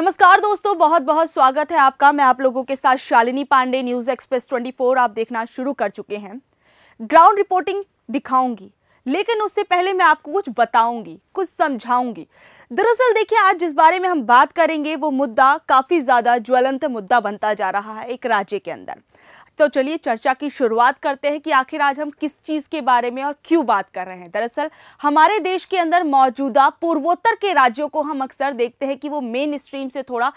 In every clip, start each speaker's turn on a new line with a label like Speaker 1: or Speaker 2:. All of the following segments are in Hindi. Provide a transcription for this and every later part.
Speaker 1: नमस्कार दोस्तों बहुत बहुत स्वागत है आपका मैं आप लोगों के साथ शालिनी पांडे न्यूज़ एक्सप्रेस 24 आप देखना शुरू कर चुके हैं ग्राउंड रिपोर्टिंग दिखाऊंगी लेकिन उससे पहले मैं आपको कुछ बताऊंगी कुछ समझाऊंगी दरअसल देखिए आज जिस बारे में हम बात करेंगे वो मुद्दा काफ़ी ज़्यादा ज्वलंत मुद्दा बनता जा रहा है एक राज्य के अंदर तो चलिए चर्चा की शुरुआत करते हैं कि आखिर आज हम किस चीज़ के बारे में और क्यों बात कर रहे हैं दरअसल हमारे देश के अंदर मौजूदा पूर्वोत्तर के राज्यों को हम अक्सर देखते हैं कि वो मेन स्ट्रीम से थोड़ा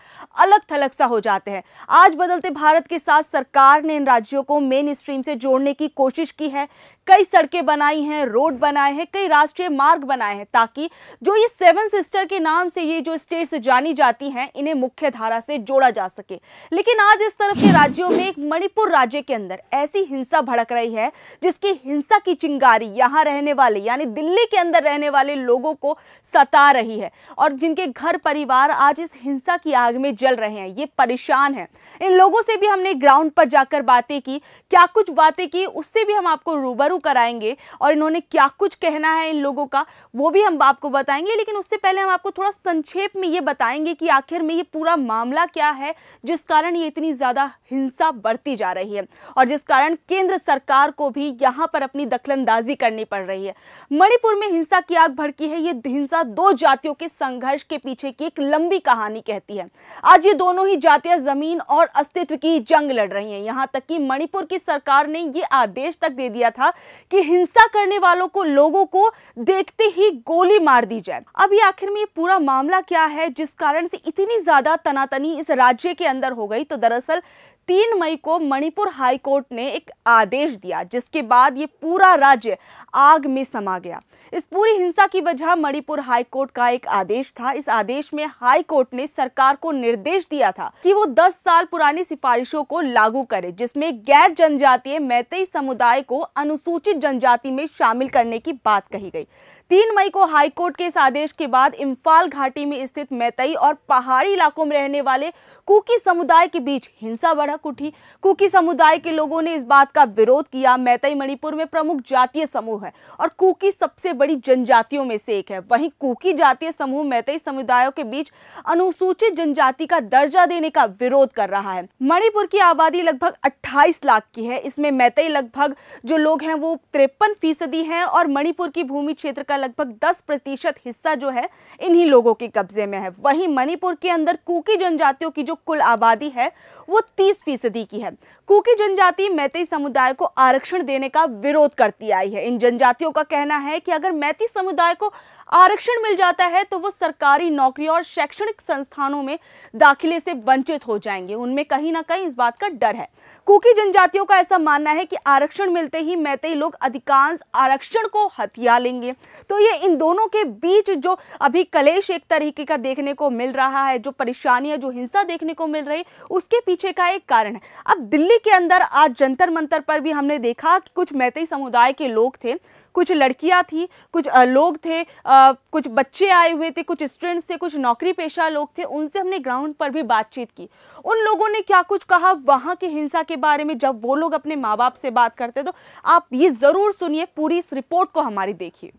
Speaker 1: अलग थलग सा हो जाते हैं आज बदलते भारत के साथ सरकार ने इन राज्यों को मेन स्ट्रीम से जोड़ने की कोशिश की है कई सड़कें बनाई हैं रोड बनाए हैं कई राष्ट्रीय मार्ग बनाए हैं ताकि जो ये सेवन सिस्टर के नाम से ये जो स्टेट्स जानी जाती हैं इन्हें मुख्य धारा से जोड़ा जा सके लेकिन आज इस तरफ के राज्यों में एक मणिपुर राज्य राज्य के अंदर ऐसी हिंसा भड़क रही है जिसकी हिंसा की चिंगारी यहाँ रहने वाले यानी दिल्ली के अंदर रहने वाले लोगों को सता रही है और जिनके घर परिवार आज इस हिंसा की आग में जल रहे हैं ये परेशान है इन लोगों से भी हमने ग्राउंड पर जाकर बातें की क्या कुछ बातें की उससे भी हम आपको रूबरू कराएंगे और इन्होंने क्या कुछ कहना है इन लोगों का वो भी हम आपको बताएंगे लेकिन उससे पहले हम आपको थोड़ा संक्षेप में ये बताएंगे कि आखिर में ये पूरा मामला क्या है जिस कारण ये इतनी ज़्यादा हिंसा बढ़ती जा रही है है और जिस कारण केंद्र सरकार को भी यहां पर अपनी दखलंदाजी करनी पड़ रही है मणिपुर में हिंसा की आग भड़की है ये हिंसा दो जातियों के संघर्ष के पीछे की एक लंबी कहानी कहती है आज ये दोनों ही जातियां जमीन और अस्तित्व की जंग लड़ रही है यहाँ तक कि मणिपुर की सरकार ने ये आदेश तक दे दिया था कि हिंसा करने वालों को लोगों को देखते ही गोली मार दी जाए अब ये आखिर में पूरा मामला क्या है जिस कारण से इतनी ज्यादा तनातनी इस राज्य के अंदर हो गई तो दरअसल तीन मई को मणिपुर हाईकोर्ट ने एक आदेश दिया जिसके बाद ये पूरा राज्य आग में समा गया इस पूरी हिंसा की वजह मणिपुर हाईकोर्ट का एक आदेश था इस आदेश में हाईकोर्ट ने सरकार को निर्देश दिया था कि वो 10 साल पुरानी सिफारिशों को लागू करे जिसमें गैर जनजातीय मैतई समुदाय को अनुसूचित जनजाति में शामिल करने की बात कही गई तीन मई को हाईकोर्ट के इस आदेश के बाद इम्फाल घाटी में स्थित मैतई और पहाड़ी इलाकों में रहने वाले कुकी समुदाय के बीच हिंसा बढ़ा भड़क उठी कुकी समुदाय के लोगों ने इस बात का विरोध किया मैतई मणिपुर में प्रमुख जातीय समूह है और कुकी सबसे बड़ी जनजातियों में से एक है वहीं कुकी जातीय समूह मैतई समुदायों के बीच अनुसूचित जनजाति का दर्जा देने का विरोध कर रहा है मणिपुर की आबादी लगभग अट्ठाईस लाख की है इसमें मैतई लगभग जो लोग हैं वो तिरपन फीसदी है और मणिपुर की भूमि क्षेत्र का लगभग दस प्रतिशत हिस्सा जो है इन्हीं लोगों के कब्जे में है वहीं मणिपुर के अंदर कुकी जनजातियों की जो कुल आबादी है वो तीस फीसदी की है कुकी जनजाति मैती समुदाय को आरक्षण देने का विरोध करती आई है इन जनजातियों का कहना है कि अगर मैती समुदाय को आरक्षण मिल जाता है तो वो सरकारी नौकरी और शैक्षणिक संस्थानों में दाखिले से वंचित हो जाएंगे उनमें कहीं ना कहीं इस बात का डर है कुकी जनजातियों का ऐसा मानना है कि आरक्षण मिलते ही मैतई लोग अधिकांश आरक्षण को हथिया लेंगे तो ये इन दोनों के बीच जो अभी कलेश एक तरीके का देखने को मिल रहा है जो परेशानियां जो हिंसा देखने को मिल रही उसके पीछे का एक कारण है अब दिल्ली के अंदर आज जंतर मंतर पर भी हमने देखा कि कुछ मैतई समुदाय के लोग थे कुछ लड़कियां थी कुछ लोग थे आ, कुछ बच्चे आए हुए थे कुछ स्टूडेंट्स थे कुछ नौकरी पेशा लोग थे उनसे हमने ग्राउंड पर भी बातचीत की उन लोगों ने क्या कुछ कहा वहाँ की हिंसा के बारे में जब वो लोग अपने माँ बाप से बात करते तो आप ये ज़रूर सुनिए पूरी इस रिपोर्ट को हमारी देखिए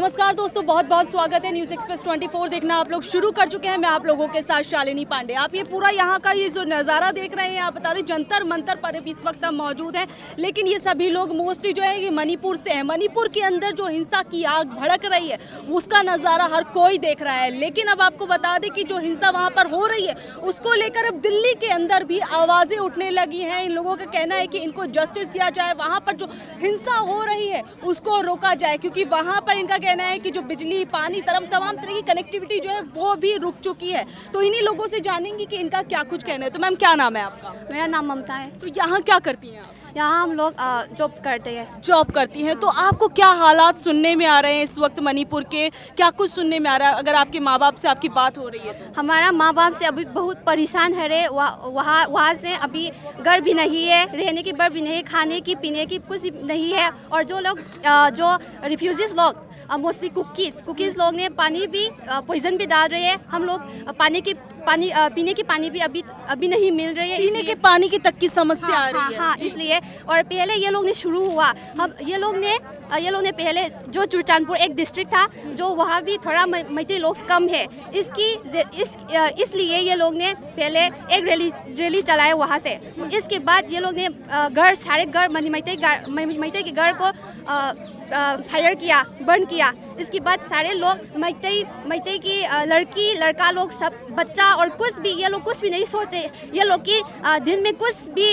Speaker 1: नमस्कार दोस्तों बहुत बहुत स्वागत है न्यूज़ एक्सप्रेस 24 देखना आप लोग शुरू कर चुके हैं मैं आप लोगों के साथ शालिनी पांडे आप ये पूरा यहाँ का ये जो नज़ारा देख रहे हैं आप बता दें जंतर मंतर पर इस वक्त हम मौजूद हैं लेकिन ये सभी लोग मोस्टली जो है ये मणिपुर से हैं मणिपुर के अंदर जो हिंसा की आग भड़क रही है उसका नज़ारा हर कोई देख रहा है लेकिन अब आपको बता दें कि जो हिंसा वहाँ पर हो रही है उसको लेकर अब दिल्ली के अंदर भी आवाज़ें उठने लगी हैं इन लोगों का कहना है कि इनको जस्टिस दिया जाए वहाँ पर जो हिंसा हो रही है उसको रोका जाए क्योंकि वहाँ पर इनका कहना है कि जो बिजली पानी तरम तमाम तरह की कनेक्टिविटी जो है वो भी रुक चुकी है तो इन्हीं लोगों से जानेंगे कि इनका क्या कुछ कहना है तो मैम क्या नाम है आपका मेरा नाम ममता है तो यहाँ क्या करती हैं आप यहाँ हम लोग जॉब करते हैं जॉब करती हैं तो आपको क्या हालात सुनने में आ रहे हैं इस वक्त मणिपुर के क्या कुछ सुनने में आ रहा है अगर आपके माँ बाप से आपकी बात हो रही है तो? हमारा माँ बाप
Speaker 2: से अभी बहुत परेशान है रे वहाँ वहाँ से अभी घर भी नहीं है रहने की घर भी नहीं खाने की पीने की कुछ नहीं है और जो लोग जो रिफ्यूजीज लोग मोस्टली कुकीज़ कुकीज़ लोग ने पानी भी पॉइजन भी डाल रहे हैं हम लोग पानी के पानी पीने के पानी भी अभी अभी नहीं मिल रही है पीने के पानी की तक की समस्या हाँ, आ रही हाँ, है हाँ इसलिए और पहले ये लोग ने शुरू हुआ हम ये लोग ने ये लोग ने पहले जो चुरचानपुर एक डिस्ट्रिक्ट था जो वहाँ भी थोड़ा मैती लोग कम है इसकी इस इसलिए ये लोग ने पहले एक रैली रैली चलाए वहाँ से इसके बाद ये लोग ने घर सारे घर मैत्री मैते के घर को फायर किया बर्न किया इसके बाद सारे लोग मैतई मैतई की लड़की लड़का लोग सब बच्चा और कुछ भी ये लोग कुछ भी नहीं सोचते ये लोग की दिन में कुछ भी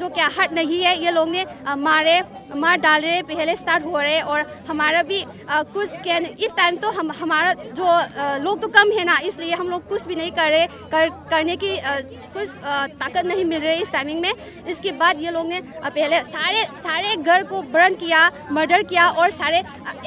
Speaker 2: जो क्या हट नहीं है ये लोग ने मारे मार डाल रहे पहले स्टार्ट हो रहे और हमारा भी आ, कुछ कैन इस टाइम तो हम हमारा जो आ, लोग तो कम है ना इसलिए हम लोग कुछ भी नहीं कर रहे कर, करने की आ, कुछ ताकत नहीं मिल रही इस टाइमिंग में इसके बाद ये लोग ने पहले सारे सारे घर को बर्न किया मर्डर किया और सारे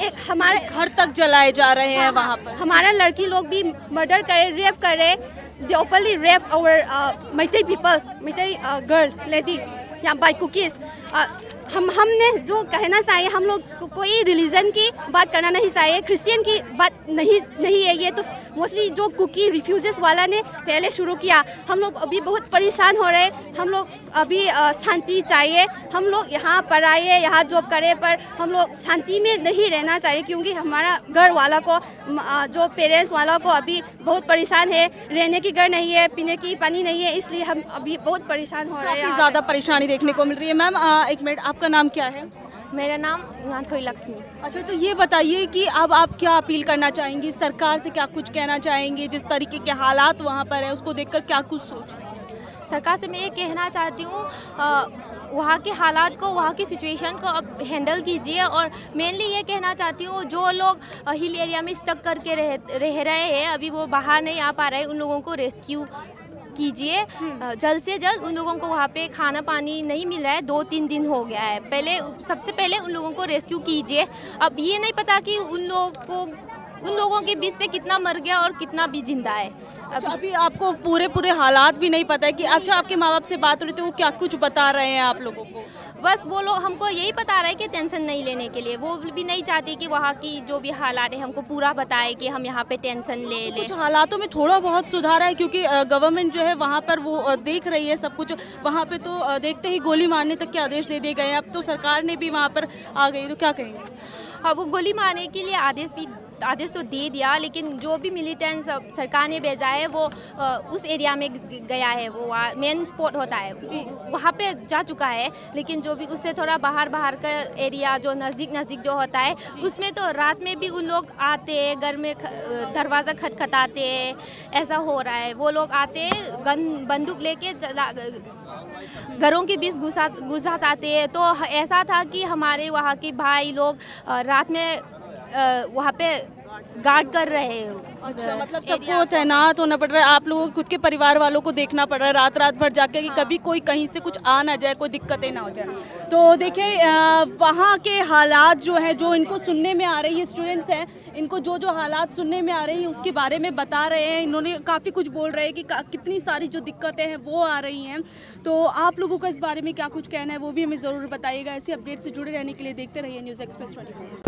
Speaker 2: एक हमारे
Speaker 1: घर तक जलाए जा रहे हैं हाँ, वहाँ पर
Speaker 2: हमारा लड़की लोग भी मर्डर करे रेप करे दे openly rape our uh, people people, girl uh, या बाई yeah, हम हमने जो कहना चाहिए हम लोग को, कोई रिलीजन की बात करना नहीं चाहिए क्रिश्चियन की बात नहीं नहीं है ये तो मोस्टली जो कुकी रिफ्यूजेस वाला ने पहले शुरू किया हम लोग अभी बहुत परेशान हो रहे हम लोग अभी शांति चाहिए हम लोग यहाँ पर आए यहाँ जॉब करें पर हम लोग शांति में नहीं रहना चाहिए क्योंकि हमारा घर वाला को जो पेरेंट्स वाला को अभी बहुत परेशान है रहने की घर नहीं है पीने की पानी नहीं है इसलिए हम अभी बहुत परेशान हो रहे हैं ज़्यादा
Speaker 1: परेशानी देखने को मिल रही है मैम एक मिनट आपका नाम क्या है मेरा नाम
Speaker 3: गांधोई लक्ष्मी
Speaker 1: अच्छा तो ये बताइए कि अब आप क्या अपील करना चाहेंगी सरकार से क्या कुछ कहना चाहेंगे जिस तरीके के हालात वहाँ पर है उसको देखकर क्या कुछ सोच सरकार से मैं ये कहना चाहती हूँ वहाँ
Speaker 3: के हालात को वहाँ की सिचुएशन को अब हैंडल कीजिए और मेनली ये कहना चाहती हूँ जो लोग हिल एरिया में स्टक करके रह रह रहे हैं अभी वो बाहर नहीं आ पा रहे उन लोगों को रेस्क्यू कीजिए जल्द से जल्द उन लोगों को वहाँ पे खाना पानी नहीं मिल रहा है दो तीन दिन हो गया है पहले सबसे पहले उन लोगों को रेस्क्यू कीजिए अब ये नहीं पता कि उन
Speaker 1: लोगों को उन लोगों के बीच से कितना मर गया और कितना भी जिंदा है अच्छा अभी आपको पूरे पूरे हालात भी नहीं पता है कि अच्छा आपके माँ बाप से बात हो रही थी वो क्या कुछ बता रहे हैं आप लोगों को
Speaker 3: बस वो लोग हमको यही बता रहे हैं कि टेंशन नहीं लेने के लिए वो भी नहीं चाहते कि वहाँ की जो
Speaker 1: भी हालात है हमको पूरा बताए कि हम यहाँ पे टेंशन ले लें कुछ हालातों में थोड़ा बहुत सुधार है क्योंकि गवर्नमेंट जो है वहाँ पर वो देख रही है सब कुछ वहाँ पे तो देखते ही गोली मारने तक के आदेश दे दिए गए अब तो सरकार ने भी वहाँ पर आ गई तो क्या कहेंगे अब हाँ, वो गोली मारने के लिए
Speaker 3: आदेश भी आदेश तो दे दिया लेकिन जो भी मिलिटेंट्स सरकार ने भेजा है वो उस एरिया में गया है वो मेन स्पॉट होता है वहाँ पे जा चुका है लेकिन जो भी उससे थोड़ा बाहर बाहर का एरिया जो नज़दीक नज़दीक जो होता है उसमें तो रात में भी उन लोग आते हैं घर में दरवाज़ा खटखटाते हैं ऐसा हो रहा है वो लोग आते हैं गन बंदूक लेके घरों के बीच घुसा घुसा जाते हैं तो ऐसा था कि हमारे वहाँ के भाई लोग रात में वहाँ पे
Speaker 1: गार्ड कर रहे हो अच्छा मतलब सबको तैनात होना पड़ रहा है आप लोगों को खुद के परिवार वालों को देखना पड़ रहा है रात रात भर जाके कि हाँ। कभी कोई कहीं से कुछ आ ना जाए कोई दिक्कतें ना हो जाए तो देखिए वहाँ के हालात जो है जो इनको सुनने में आ रही है स्टूडेंट्स हैं इनको जो जो हालात सुनने में आ रही हैं उसके बारे में बता रहे हैं इन्होंने काफ़ी कुछ बोल रहे हैं कि कितनी सारी जो दिक्कतें हैं वो आ रही हैं तो आप लोगों का इस बारे में क्या कुछ कहना है वो भी हमें ज़रूर बताइएगा ऐसे अपडेट से जुड़े रहने के लिए देखते रहिए न्यूज़ एक्सप्रेस ट्वेंटी